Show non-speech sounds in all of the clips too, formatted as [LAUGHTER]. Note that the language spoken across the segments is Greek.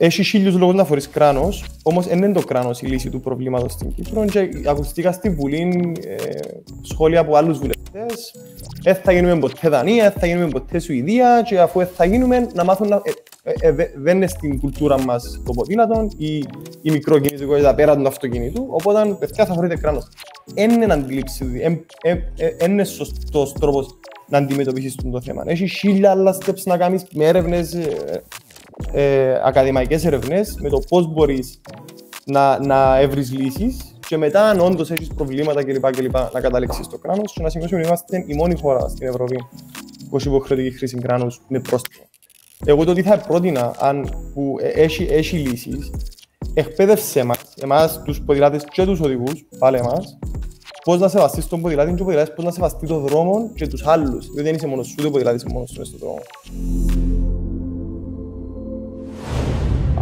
Έχει χίλιους λόγους να φορείς κράνος, όμως δεν είναι το κράνος η λύση του προβλήματος στην Κύπρο και ακουστήκα στη Βουλή ε, σχόλια από άλλους βουλευτές «Ε, θα γίνουμε ποτέ Δανία, ε, θα γίνουμε ποτέ Σουηδία και αφού ε, θα γίνουμε να μάθουν να... Ε, ε, ε δεν είναι στην κουλτούρα μας το ποδήλατο ή η μικρό κινητικότητα πέρα του αυτοκινήτου, οπότε παιδιά θα φορείτε κράνος». Είναι αντίληψη, ε, είναι σωστός τρόπος να αντιμετωπίσεις το θέμα. Έχει χίλια άλλα steps να κάνεις με έρευνες, ε, ακαδημαϊκές ερευνές με το πώς μπορείς να, να λύσεις και μετά αν όντως έχεις προβλήματα κλπ, κλπ να καταλήξεις το κράνος και να σημειώσουμε ότι είμαστε η μόνη χώρα στην Ευρώπη που έχει υποχρεωτική χρήση κράνους με πρόστιμο. Εγώ το τι θα πρότεινα, αν που ε, έχει, έχει λύσεις, εκπαίδευσε μας, εμάς τους ποδηλάτες και τους οδηγούς, πάλι εμά, πώς να σεβαστείς τον ποδηλάτη και ο ποδηλάτης πώς να σεβαστεί τον δρόμο και τους άλλους. Διότι δεν είσαι μόνος σου, δεν ποδηλάτη είσαι μόνος σου στον δρόμο.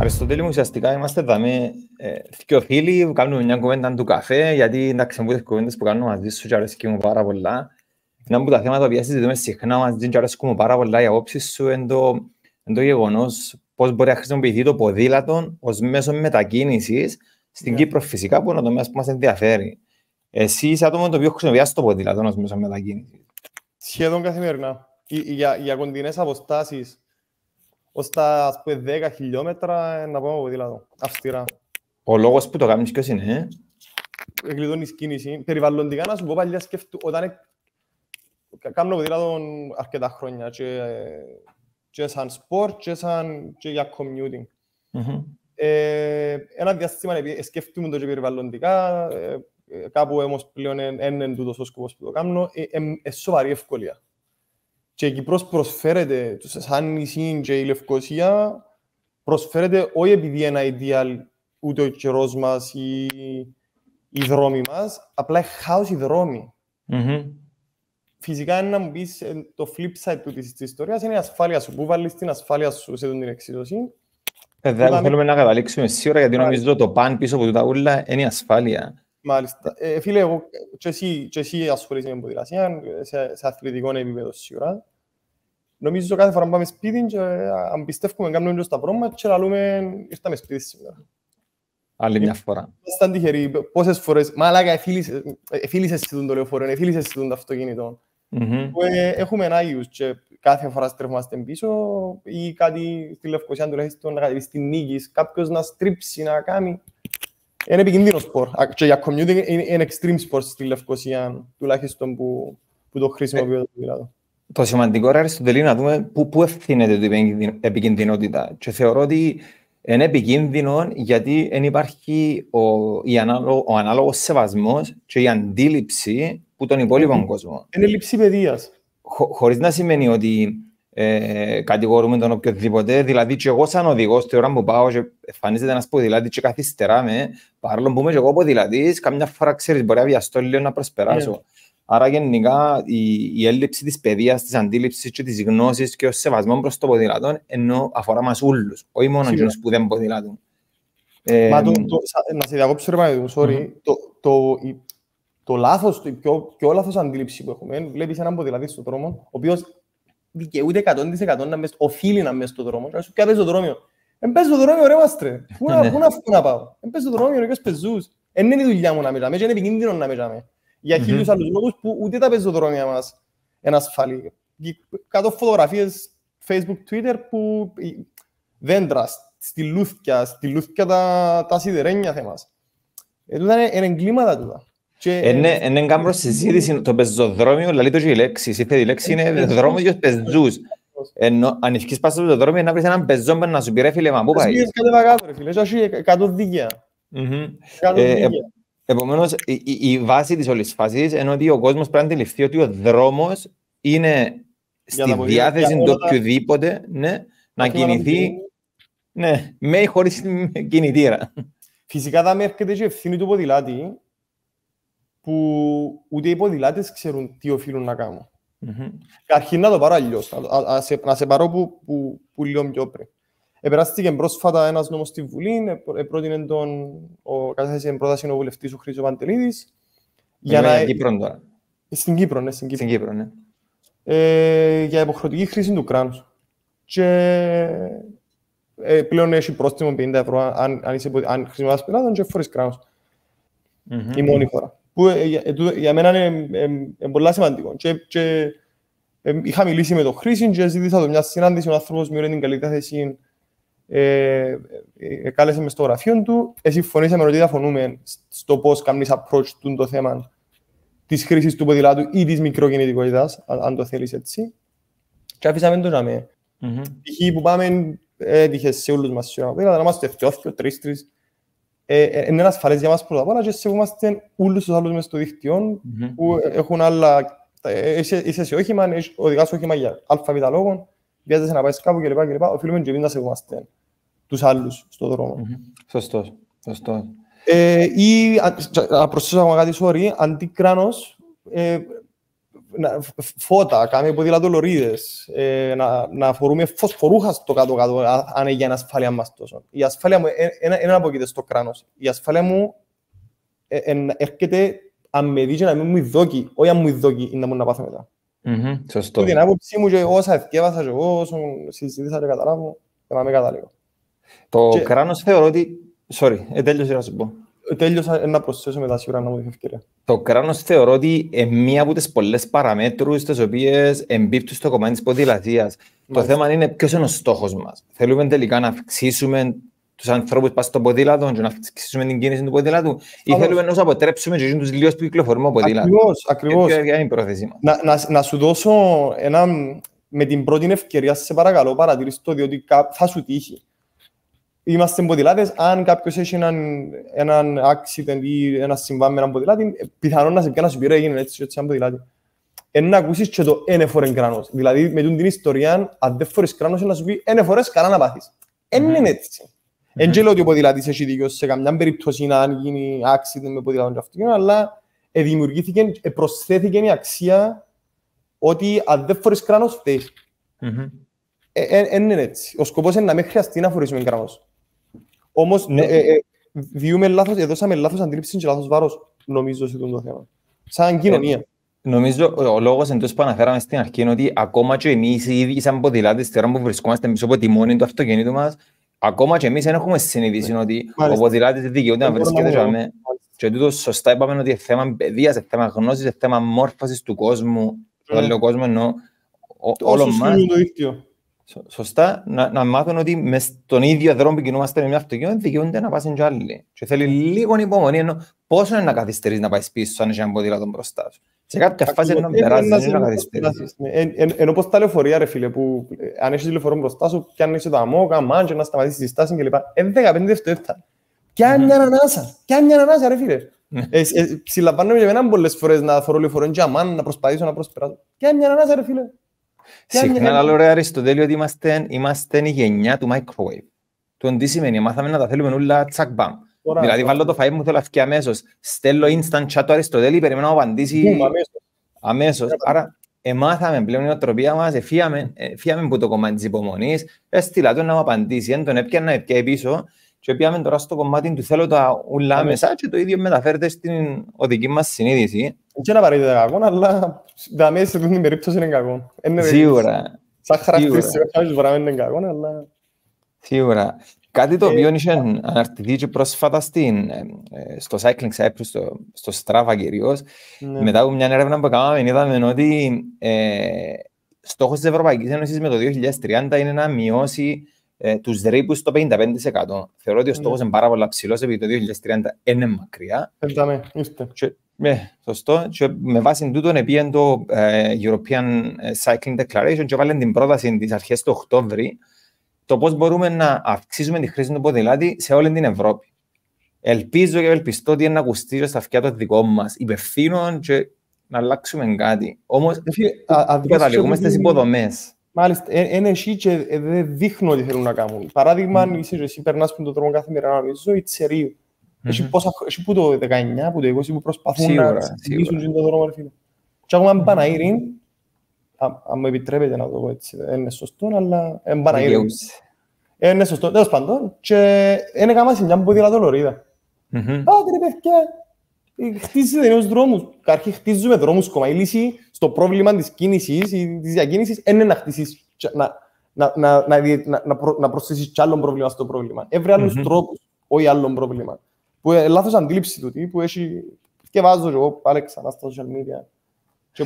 Αριστοτέλη μου ουσιαστικά είμαστε εδώ με δυο φίλοι, που κάνουμε μια κουβέντα του καφέ, γιατί εντάξει μου τις κουβέντες που κάνουμε μαζί σου και αρέσκει μου πάρα πολλά. Ένα από τα θέματα που συζητούμε συχνά μαζί και αρέσκουν μου πάρα πολλά οι απόψεις σου είναι το, το γεγονός πώς μπορεί να χρησιμοποιηθεί το ποδήλατο ως μέσο μετακίνησης στην yeah. Ναι. Κύπρο φυσικά που είναι το μέσο που μας ενδιαφέρει. Εσύ είσαι άτομο το οποίο χρησιμοποιάς το ποδήλατο ως μέσο μετακίνησης. Σχεδόν καθημερινά. Για, για κοντινές αποστάσεις ως τα ας πούμε, 10 χιλιόμετρα ε, να πάμε ποδήλατο, δηλαδή, αυστηρά. Ο λόγος που το κάνεις ποιος είναι, ε? Εγκλειδώνεις κίνηση. Περιβαλλοντικά να σου πω παλιά σκεφτού, όταν ε, κάνω ποδήλατο δηλαδή, αρκετά χρόνια και, και σαν σπορ και, σαν, και για commuting. Mm-hmm. Ε, ένα διάστημα ε, σκεφτούμε το και περιβαλλοντικά, ε, κάπου όμως πλέον είναι τούτος ο σκοπός που το κάνω, είναι ε, ε, ε, σοβαρή ευκολία και η Κύπρος προσφέρεται, σαν νησί και η Λευκοσία, προσφέρεται όχι επειδή είναι ideal ούτε ο καιρός μας ή οι δρόμοι μας, απλά έχει χάος οι δρομοι mm-hmm. οι δρομοι φυσικα ειναι να μου πεις ε, το flip side του της ιστορίας είναι η ασφάλεια σου. Πού βάλεις την ασφάλεια σου σε την εξίσωση. Παιδιά, θέλουμε να καταλήξουμε σίγουρα γιατί νομίζω το παν πίσω από το ταούλα είναι η ασφάλεια. Μάλιστα. Ε, φίλε, εγώ και εσύ, και εσύ ασχολείσαι με ποδηλασία, σε, σε αθλητικό επίπεδο σίγουρα. Νομίζω κάθε φορά που πάμε σπίτι και ε, αν πιστεύουμε κάνουμε και στα μας και να λέμε ήρθαμε σπίτι σήμερα. Άλλη μια φορά. Ήταν τυχεροί πόσες φορές. Μάλακα, εφίλησες σε το λεωφορείο, εφίλησες σε το αυτοκίνητο. Mm-hmm. ε, έχουμε άγιους και κάθε φορά στρεφόμαστε πίσω ή κάτι στη Λευκοσία τουλάχιστον να κατεβείς στη νίκης, κάποιος να στρίψει, να κάνει είναι επικίνδυνο σπορ. Και για commuting είναι extreme sport στη Λευκοσία, τουλάχιστον που, που το χρησιμοποιώ το δηλαδή. Το σημαντικό ρε, στο τελείο να δούμε πού, πού ευθύνεται την επικίνδυνοτητα. Και θεωρώ ότι είναι επικίνδυνο γιατί δεν υπάρχει ο, η ανάλο, ο ανάλογος σεβασμός και η αντίληψη που τον υπόλοιπο κόσμο. Είναι λήψη παιδείας. Χω, χωρίς να σημαίνει ότι ε, κατηγορούμε τον οποιοδήποτε. Δηλαδή, και εγώ σαν οδηγός, την ώρα που πάω, και εμφανίζεται ένας ποδηλάτη δηλαδή, και με παρόλο που είμαι και εγώ ποδηλάτη, δηλαδή, καμιά φορά ξέρεις, μπορεί να βιαστώ λίγο να προσπεράσω. Yeah. Ναι. Άρα, γενικά, η, η έλλειψη της παιδείας, της αντίληψης και της γνώσης και ο σεβασμός προς το ποδηλατό ενώ αφορά μας όλους, όχι μόνο του που δεν ποδηλατούν. Ε, Μα το, το, να σε διακόψω, ρε Μαγεδού, sorry. Mm-hmm. Το, το, το λάθος, η πιο, πιο λάθος αντίληψη που έχουμε, βλέπεις έναν ποδηλατή στον δρόμο, ο οποίος δικαιούται 100% να μες, οφείλει να μες στο δρόμο. Να σου πει, παίζω το δρόμιο. Εν παίζω το δρόμιο, ρε μάστρε. [LAUGHS] Ναι. Πού να, πού να φύγω να πάω. Εν παίζω το δρόμιο, ρε πεζούς. Εν ναι, είναι η δουλειά μου να μιλάμε και είναι επικίνδυνο να μιλάμε. Για χίλιους άλλους λόγους που ούτε τα πεζοδρόμια μας είναι ασφαλή. Κάτω φωτογραφίες Facebook, Twitter που δέντρα, στη λούθκια, στη λούθκια τα, τα σιδερένια θέμας. Ε, τούτα είναι εγκλήματα τούτα. Είναι κάμπρο συζήτηση το πεζοδρόμιο, δηλαδή το η λέξη. Η λέξη είναι δρόμο για πεζού. Ενώ αν ευκείς πας στο δρόμο να βρεις έναν πεζό να σου πει ρε φίλε, μα πού πάει. Είσαι κάτι φίλε, όχι κάτω ε, ε, δίκαια. Επομένως, η βάση της όλης φάσης είναι ότι ο κόσμος πρέπει να αντιληφθεί ότι ο δρόμος είναι στη διάθεση του οποιοδήποτε ναι, να κινηθεί ναι, με ή χωρίς κινητήρα. Φυσικά θα με έρχεται και ευθύνη του ποδηλάτη που ούτε οι ποδηλάτες ξέρουν τι οφείλουν να κάνουν. Mm-hmm. Αρχήν να το πάρω αλλιώς, να, σε πάρω που, που, που λίγο πιο πριν. Επεράστηκε πρόσφατα ένας νόμος στη Βουλή, επρότεινε ε, τον. Ο, την πρόταση ο βουλευτής ο Χρήστος Παντελίδη. Ε, για ναι, να. Στην ε- Κύπρο τώρα. Στην Κύπρο, ναι. Στην Κύπρο, στην Κύπρο ναι. Ε, για υποχρεωτική χρήση του κράνους. Και ε, πλέον έχει πρόστιμο 50 ευρώ αν, αν, αν χρησιμοποιεί πελάτων και φορείς κράνος. Mm-hmm. Η μόνη χώρα που ε, ε, για μένα είναι ε, πολύ σημαντικό. Και είχα μιλήσει με τον Χρήσιν και ζήτησα το μια συνάντηση, ο άνθρωπος μου την καλή θέση κάλεσε μες στο γραφείο του. Ε, συμφωνήσαμε ότι διαφωνούμε στο πώς approach το θέμα της χρήσης του ποδηλάτου ή της μικροκινητικότητας, αν, το θέλεις έτσι. Και άφησαμε το να με. που πάμε σε ε, ε, είναι είναι ασφαλές για μας πρώτα απ' όλα και σεβόμαστε όλους τους άλλους μες στο δίκτυο που έχουν άλλα... Ε, είσαι, είσαι σε όχημα, ναι, οδηγάς όχημα για αλφαβήτα λόγων, βιάζεσαι να πάεις κάπου κλπ. κλπ. Οφείλουμε και εμείς να σεβόμαστε τους άλλους στον δρόμο. Mm-hmm. Σωστός. Σωστός. ή, να προσθέσω ακόμα κάτι, sorry, αντί κράνος, να, φώτα, κάμε ποδηλατολορίδες, ε, να, να φορούμε φωσφορούχας στο κάτω-κάτω, αν είναι για ασφάλεια μας τόσο. Η ασφάλεια μου δεν ε, ε, ε, αποκείται στο κράνος. Η ασφάλεια μου ε, έρχεται αν με δεις και να μην μου ειδόκει, όχι αν μου ειδόκει, είναι να μου να πάθω μετά. Mm-hmm, σωστό. Την άποψή μου και όσα ευκέβασα και εγώ, όσο συζητήσα και καταλάβω, και να με καταλήγω. Το και... κράνος θεωρώ ότι... Sorry, ε, τέλειωσε να σου πω τέλειωσα ένα προσθέσω μετά σίγουρα να μου δει ευκαιρία. Το κράνος θεωρώ ότι είναι μία από τις πολλές παραμέτρους τι οποίε εμπίπτουν στο κομμάτι της ποδηλασία. Το θέμα είναι ποιος είναι ο στόχος μας. Θέλουμε τελικά να αυξήσουμε τους ανθρώπους που στον ποδήλατο, να αυξήσουμε την κίνηση του ποδήλατου, ή θέλουμε να τους αποτρέψουμε και τους λίγους που κυκλοφορούμε ποδήλατο. Ακριβώς. Ποια είναι η πρόθεσή μας. Να, να, να σου δώσω ένα. Με την πρώτη ευκαιρία, σε παρακαλώ, παρατηρήστε το, διότι θα σου τύχει είμαστε ποδηλάτε. Αν κάποιος έχει έναν, έναν accident ή ένα συμβάν με έναν ποδηλάτη, πιθανόν να σε πιάνει να σου πει ρε, έγινε έτσι, έτσι, έναν ποδηλάτη. Εν να ακούσεις και το ένα φορέ κράνος. Δηλαδή, με την ιστορία, αν δεν φορέ κράνο, να σου πει ένα φορέ καλά να πάθεις. Δεν ναι, mm-hmm. είναι έτσι. Δεν mm-hmm. ότι ο ποδηλάτης έχει δίκιο σε καμιά περίπτωση να γίνει accident με ποδηλάτη και αυτοκίνητο, αλλά ε, δημιουργήθηκε, ε, προσθέθηκε η αξία ότι αν δεν φορείς κράνος, φταίεις. mm-hmm. ε, ε, ε ναι, είναι έτσι. Ο σκοπός είναι να μην χρειαστεί να φορήσουμε κράνος. Όμως, ναι, ναι, ε, ε, βιούμε λάθος, ε, δώσαμε λάθος αντίληψης και λάθος βάρος, νομίζω, σε το θέμα. Σαν ε, κοινωνία. Νομίζω ο λόγος εντός που αναφέραμε στην αρχή είναι ότι ακόμα και εμείς οι ίδιοι, σαν ποδηλάτες, τώρα που βρισκόμαστε πίσω από τη μόνη του αυτοκινήτου μας, ακόμα και εμείς δεν έχουμε συνειδήσει ναι. ότι ο ποδηλάτης δεν δικαιούται να βρίσκεται και Και τούτο σωστά είπαμε ότι είναι θέμα παιδεία, είναι θέμα γνώσης, είναι θέμα μόρφωσης του κόσμου. Mm. Το λέω κόσμο εννοώ. Όλο μα σωστά, να, να μάθουν ότι μες τον ίδιο δρόμο που κινούμαστε με μια αυτοκίνητο δικαιούνται να πάσουν κι άλλοι. Και θέλει λίγο υπομονή, ενώ πόσο είναι να καθυστερείς να πάεις πίσω αν είσαι ένα ποδήλατο μπροστά σου. Σε κάποια φάση να περάσεις, να καθυστερήσεις. Ενώ πώς τα λεωφορεία ρε φίλε, που ε, αν έχεις λεωφορείο μπροστά σου, είσαι το αμό, καμάν, και να σταματήσεις τη στάση κλπ. Ε, 15 δευτερόλεπτα. Πιάνει μια ανάσα, αν είναι ανάσα ρε φίλε. Ναι. Ε, ε, συλλαμβάνομαι και εμένα πολλές φορές να θωρώ λεωφορείο και αμάν, να προσπαθήσω να προσπεράσω. Πιάνει μια ανάσα ρε φίλε. Συχνά λέω, ρε Αριστοτέλειο ότι είμαστε, είμαστε η γενιά του microwave. Του τι σημαίνει, μάθαμε να τα θέλουμε όλα τσακ μπαμ. Δηλαδή βάλω το φαΐ μου θέλω αυκή αμέσως, στέλνω instant chat του Αριστοτέλη, περιμένω να απαντήσει αμέσως. Άρα εμάθαμε πλέον η νοοτροπία μας, εφίαμε, ε, που το κομμάτι της υπομονής, έστειλα τον να μου απαντήσει, εν τον έπιανα, πια πίσω και πιάμε τώρα στο κομμάτι του θέλω τα ούλα μέσα και το ίδιο μεταφέρεται στην οδική μας συνείδηση δεν να παρείτε κακό, αλλά τα μέσα σε την περίπτωση είναι κακό. Σίγουρα. Σαν χαρακτηριστικό κάποιος μπορεί να είναι κακό, αλλά... Σίγουρα. Κάτι το ε, οποίο ε, είχε ε. αναρτηθεί και πρόσφατα στο Cycling Cyprus, στο, Strava κυρίως, ναι. μετά από μια έρευνα που κάναμε, είδαμε ότι ε, στόχος της Ευρωπαϊκής Ένωσης με το 2030 είναι να μειώσει ε, τους ρήπους στο 55%. Θεωρώ ότι ο ναι. στόχος είναι πάρα πολύ ψηλός, επειδή το 2030 είναι μακριά. Εντάμε, ναι, σωστό. Και με βάση τούτο πήγαινε το ε, European ε, Cycling Declaration και βάλαν την πρόταση τη αρχές του Οκτώβρη το πώς μπορούμε να αυξήσουμε τη χρήση του ποδηλάτη σε όλη την Ευρώπη. Ελπίζω και ελπιστώ ότι είναι να ακουστήσω στα αυτιά των δικών μας υπευθύνων και να αλλάξουμε κάτι. Όμως, καταλήγουμε στις υποδομές. Μάλιστα, είναι εσύ και ε, δεν δείχνουν ότι θέλουν να κάνουν. Παράδειγμα, αν είσαι εσύ, περνάς από τον δρόμο κάθε μέρα να ή τσερίου έχει, που το 19, που το 20 που προσπαθούν να συνεχίσουν τον δρόμο, ρε φίλε. Και ακόμα Παναήρη, αν μου επιτρέπετε να το πω έτσι, δεν είναι σωστό, αλλά Παναήρη. Ε, είναι σωστό, τέλος πάντων, και είναι σημεία που να το ποδηλατολορίδα. Πάτε ρε παιδιά, ε, χτίζετε νέους δρόμους. Καρχή χτίζουμε δρόμους κόμμα. Η λύση στο πρόβλημα της κίνησης ή της διακίνησης είναι να χτίσεις, να, προσθέσεις κι άλλον πρόβλημα στο πρόβλημα. Έβρε άλλους τρόπους, όχι άλλο πρόβλημα που είναι λάθος αντίληψη του τύπου, έχει... και βάζω εγώ πάλι ξανά στα social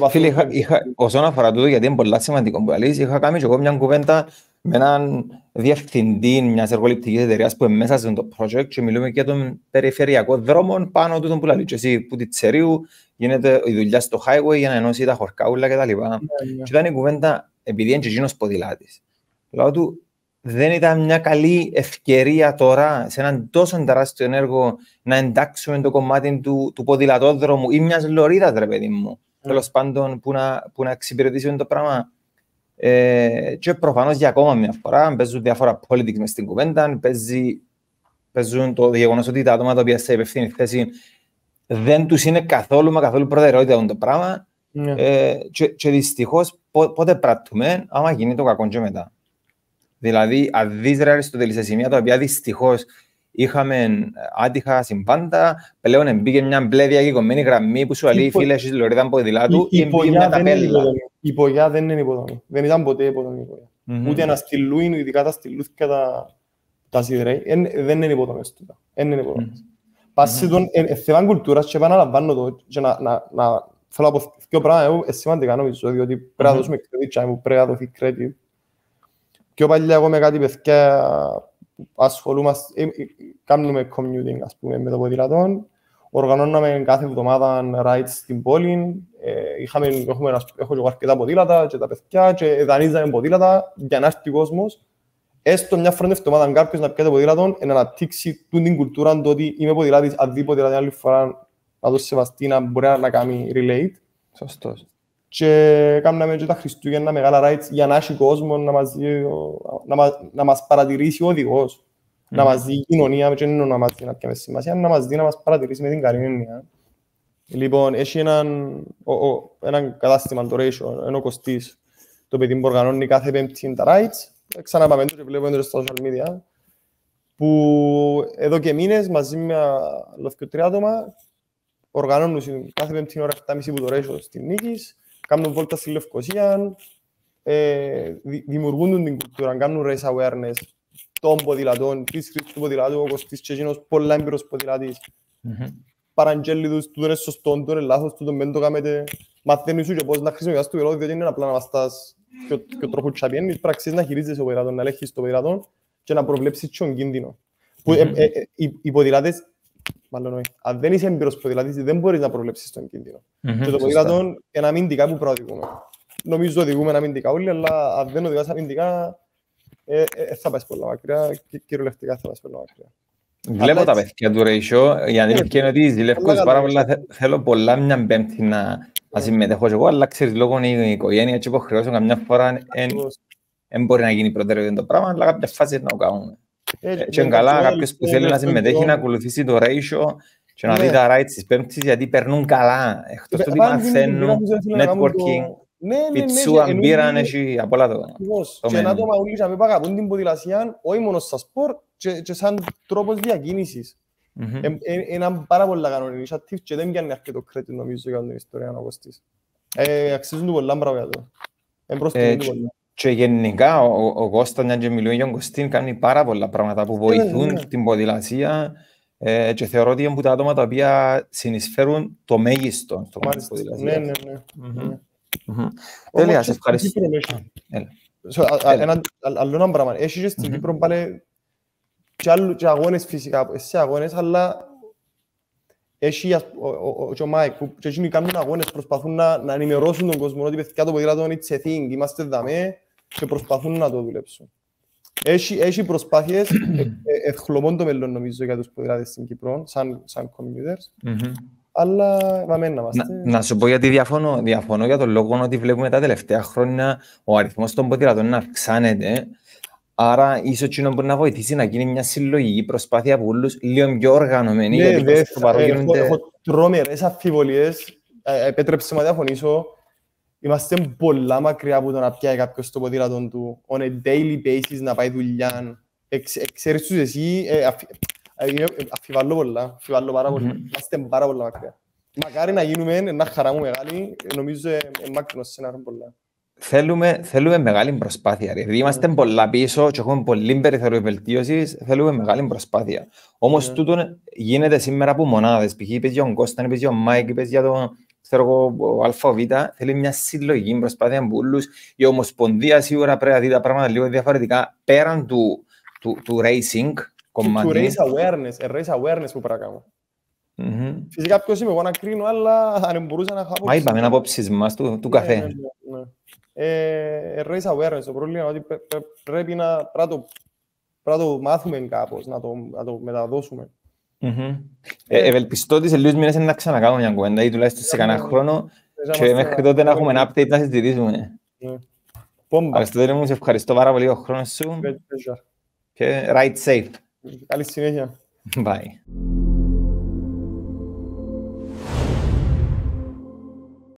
media. Φίλε, είχα, είχα, όσον αφορά τούτο, γιατί είναι πολύ σημαντικό που αλείς, είχα κάνει και εγώ μια κουβέντα με έναν διευθυντή μιας εργοληπτικής εταιρείας που είναι μέσα σε το project και μιλούμε και για τον περιφερειακό δρόμο πάνω του τον λέει. Και εσύ που τη Τσερίου γίνεται η δουλειά στο highway για να ενώσει τα χορκάουλα κτλ. Yeah, yeah. Και ήταν η κουβέντα, επειδή είναι και γίνος ποδηλάτης. Λέω του, δεν ήταν μια καλή ευκαιρία τώρα σε έναν τόσο τεράστιο έργο να εντάξουμε το κομμάτι του, του ποδηλατόδρομου ή μιας λωρίδας, ρε παιδί μου. Mm. Ναι. Τέλος πάντων, που να, που να εξυπηρετήσουμε το πράγμα. Ε, και προφανώς για ακόμα μια φορά παίζουν διάφορα politics μες στην κουβέντα. Παίζει, παίζουν το γεγονός ότι τα άτομα τα οποία σε υπευθύνει θέση δεν τους είναι καθόλου μα καθόλου προτεραιότητα το πράγμα. Ναι. Ε, και, και δυστυχώς πότε πράττουμε, άμα γίνει το κακό και μετά. Δηλαδή, αν στο ρε σημεία τα οποία δυστυχώς είχαμε ε, άτυχα συμβάντα. πλέον μπήκε μια μπλε διακυκωμένη γραμμή που σου αλεί η φίλη τη λωρίδα από δειλά του και μπήκε μια ταπέλα. Η πογιά δεν είναι υποδομή. Δεν ήταν ποτέ υποδομή. Mm-hmm. Ούτε αναστηλού είναι, ειδικά τα και τα, τα σιδερέ. δεν είναι υποδομή. Δεν είναι υποδομές. Mm-hmm. Πάση των θεμαν κουλτούρας και επαναλαμβάνω το και να, να, να θέλω να πω δύο πράγματα, είναι σημαντικά νομίζω, διότι πρέπει να δώσουμε credit, πρέπει να δοθεί credit πιο παλιά εγώ με κάτι παιδιά ασχολούμαστε, ε, ε, κάνουμε commuting ας πούμε με το ποδηλατόν, οργανώναμε κάθε εβδομάδα rides στην πόλη, ε, είχαμε, έχουμε, έχω και αρκετά ποδήλατα και τα παιδιά και δανείζαμε ποδήλατα για να έρθει ο κόσμος. Έστω μια φορά την εβδομάδα κάποιος να πιέται ποδήλατον, να αναπτύξει την κουλτούρα του ότι είμαι ποδηλάτης, αντί ποδηλάτη άλλη φορά να το σεβαστεί, να μπορεί να κάνει relate. Σωστός και κάναμε και τα Χριστούγεννα μεγάλα ράιτς για να έχει κόσμο να μας, να, μας, να μας παρατηρήσει ο οδηγός, mm. να μας δει η κοινωνία, και δεν να μας δει να πιέμε σημασία, να μας δει να μας παρατηρήσει με την καλή έννοια. Λοιπόν, έχει έναν, ο, ο, έναν κατάστημα το ratio, ενώ κοστής, το παιδί που οργανώνει κάθε πέμπτη τα rides. ξαναπάμε το και βλέπω στα social media, που εδώ και μήνες μαζί με τρία άτομα οργανώνουν κάθε πέμπτη ώρα 7.30 που το ratio στην Νίκης κάνουν βόλτα στη Λευκοσία, ε, δημιουργούν την κουλτούρα, κάνουν race awareness των ποδηλατών, της χρήσης ποδηλάτου, ο κωστης εκεινος Τσεκίνος, πολλά έμπειρος ποδηλάτης. Mm-hmm. Παραγγέλει τους, τούτο είναι σωστό, τούτο είναι λάθος, τούτο μεν το κάνετε. Μαθαίνεις σου και πώς να χρησιμοποιάς το πελό, διότι είναι απλά να βαστάς και, ο τρόπος της απιέννης, πραξίζεις να χειρίζεσαι ο ποδηλάτο, να ελέγχεις το ποδηλάτο και να προβλέψεις τον κίνδυνο. Mm-hmm. Που, ε, ε, ε, οι, οι ποδηλάτες Μάλλον όχι. Αν δεν είσαι έμπειρος ποδηλατή, δεν μπορείς να προβλέψεις τον κίνδυνο. Mm-hmm, και το ποδήλατο είναι αμυντικά που πρέπει οδηγούμε. Νομίζω οδηγούμε αμυντικά όλοι, αλλά αν δεν οδηγάς αμυντικά, ε, ε, ε, θα πας πολλά μακριά και κυριολεκτικά θα πας πολλά μακριά. Βλέπω τα παιδιά του Ρέισιο, η αλήθεια ναι, είναι ότι ζηλεύκω πάρα πολλά, θέλω πολλά μια πέμπτη να ναι. συμμετέχω εγώ, αλλά ξέρεις λόγω είναι η οικογένεια και υποχρεώσεων καμιά φορά δεν μπορεί να γίνει προτεραιότητα το πράγμα, αλλά κάποια φάση να το κάνουμε. Ε, ε, και καλά κάποιος που θέλει να συμμετέχει να ακολουθήσει το ratio και να δει ναι. τα rights της πέμπτης γιατί περνούν καλά. Εκτός ε, του ότι μαθαίνουν, networking, ναι, ναι, πιτσού, αμπύραν, έχει από όλα το Και να το που να με την ποδηλασία, όχι μόνο στα σπορ και σαν τρόπος διακίνησης. Είναι πάρα πολλά κανόνι, και δεν πιάνει αρκετό κρέτη νομίζω για την ιστορία να κοστίσει. Αξίζουν του πολλά μπράβο για το. Εμπροσθέτουν του πολλά. Και γενικά ο, ο Κώστας, και μιλούν για τον Κωστίν, κάνει πάρα πολλά πράγματα που ναι, βοηθούν yeah, ναι. yeah. την ποδηλασία ε, και θεωρώ ότι είναι από τα άτομα τα οποία συνεισφέρουν το μέγιστο στο κομμάτι της ποδηλασίας. Ναι, ναι, ναι. ναι. Τέλεια, σε ευχαριστώ. Άλλο ένα πράγμα, έχεις και στην Κύπρο πάλι και αγώνες φυσικά, σε αγώνες, αλλά έχει και ο Μάικ που και εκείνοι κάνουν αγώνες, προσπαθούν να ενημερώσουν τον κόσμο ότι παιδιά το ποδήλατο είναι it's a thing, είμαστε δαμέ, και προσπαθούν να το δουλέψουν. Έχει, έχει προσπάθειες, [CLEARS THROAT] εχλωμών ε, το μέλλον νομίζω για τους ποδηλάτες δηλαδή στην Κύπρο, σαν, σαν computers, mm-hmm. αλλά βαμμένα μας. Να, να, σου πω γιατί διαφωνώ, διαφωνώ για τον λόγο ότι βλέπουμε τα τελευταία χρόνια ο αριθμός των ποδηλατών να αυξάνεται, Άρα, ίσως εκείνο μπορεί να βοηθήσει να γίνει μια συλλογική προσπάθεια από όλους λίγο πιο οργανωμένη. Ναι, γιατί δε, θα, ε, έχω, έχω τρόμερε αμφιβολίες. Ε, επέτρεψε να διαφωνήσω είμαστε πολλά μακριά από το να πιάει κάποιος το ποδήλατο του on a daily basis να πάει δουλειά. Ε, ξέρεις τους εσύ, ε, ε, αφιβάλλω πολλά, αφιβάλλω πάρα πολλά. Είμαστε πάρα πολλά μακριά. Μακάρι να γίνουμε ένα χαρά μου μεγάλη, νομίζω μάκρινο σενάριο πολλά. Θέλουμε, θέλουμε μεγάλη προσπάθεια. Επειδή είμαστε πολλά πίσω και έχουμε πολύ περιθώριο βελτίωσης, θέλουμε μεγάλη προσπάθεια. Όμως ναι. τούτο γίνεται σήμερα από μονάδες. Π.χ. είπε για τον Κώσταν, είπε για τον Μάικ, είπε για τον ξέρω εγώ, ο ΑΒ, θέλει μια συλλογική προσπάθεια από όλου. Η Ομοσπονδία σίγουρα πρέπει να δει τα πράγματα λίγο διαφορετικά πέραν του, του, του racing κομμάτι. Του race awareness, ε, race awareness που πρέπει να κάνω. Mm-hmm. Φυσικά ποιος είμαι εγώ να κρίνω, αλλά αν μπορούσα να έχω Μα είπαμε, είναι απόψεις του, του ναι, καθέ. Ναι, ναι, ναι. Ε, race awareness, το πρόβλημα είναι ότι πρέπει να, πρέπει να το μάθουμε κάπως, να να το μεταδώσουμε. Ε, ευελπιστώ ότι σε λίγους μήνες να ξανακάνω μια κουβέντα ή τουλάχιστον σε κανένα χρόνο και μέχρι τότε να έχουμε ένα update να συζητήσουμε. Ναι. Αριστοτέλη μου, σε ευχαριστώ πάρα πολύ ο χρόνος σου και ride safe. Καλή συνέχεια. Bye.